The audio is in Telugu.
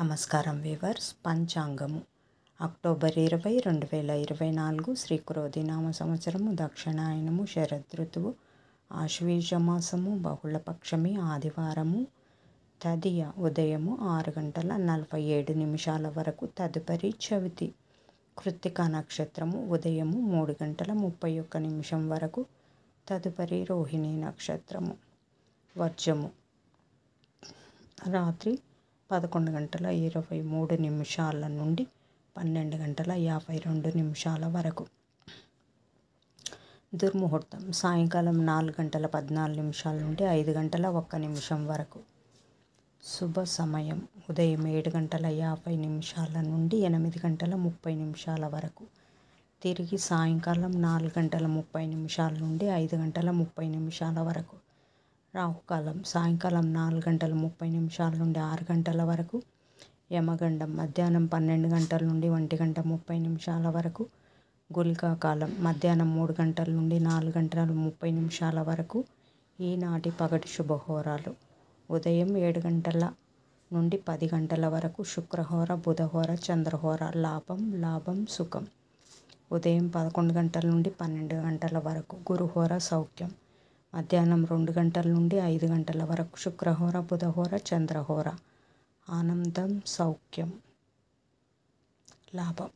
నమస్కారం వివర్స్ పంచాంగము అక్టోబర్ ఇరవై రెండు వేల ఇరవై నాలుగు శ్రీ క్రోధినామ సంవత్సరము దక్షిణాయనము శరదృతువు ఆశ్వీజమాసము బహుళపక్షమి ఆదివారము తదియ ఉదయము ఆరు గంటల నలభై ఏడు నిమిషాల వరకు తదుపరి చవితి కృత్తిక నక్షత్రము ఉదయము మూడు గంటల ముప్పై ఒక్క నిమిషం వరకు తదుపరి రోహిణి నక్షత్రము వర్జము రాత్రి పదకొండు గంటల ఇరవై మూడు నిమిషాల నుండి పన్నెండు గంటల యాభై రెండు నిమిషాల వరకు దుర్ముహూర్తం సాయంకాలం నాలుగు గంటల పద్నాలుగు నిమిషాల నుండి ఐదు గంటల ఒక్క నిమిషం వరకు శుభ సమయం ఉదయం ఏడు గంటల యాభై నిమిషాల నుండి ఎనిమిది గంటల ముప్పై నిమిషాల వరకు తిరిగి సాయంకాలం నాలుగు గంటల ముప్పై నిమిషాల నుండి ఐదు గంటల ముప్పై నిమిషాల వరకు రాహుకాలం సాయంకాలం నాలుగు గంటల ముప్పై నిమిషాల నుండి ఆరు గంటల వరకు యమగండం మధ్యాహ్నం పన్నెండు గంటల నుండి ఒంటి గంట ముప్పై నిమిషాల వరకు కాలం మధ్యాహ్నం మూడు గంటల నుండి నాలుగు గంటల ముప్పై నిమిషాల వరకు ఈనాటి పగటి శుభహోరాలు ఉదయం ఏడు గంటల నుండి పది గంటల వరకు శుక్రహోర బుధహోర చంద్రహోర లాభం లాభం సుఖం ఉదయం పదకొండు గంటల నుండి పన్నెండు గంటల వరకు గురుహోర సౌఖ్యం మధ్యాహ్నం రెండు గంటల నుండి ఐదు గంటల వరకు శుక్రహోర బుధహోర చంద్రహోర ఆనందం సౌఖ్యం లాభం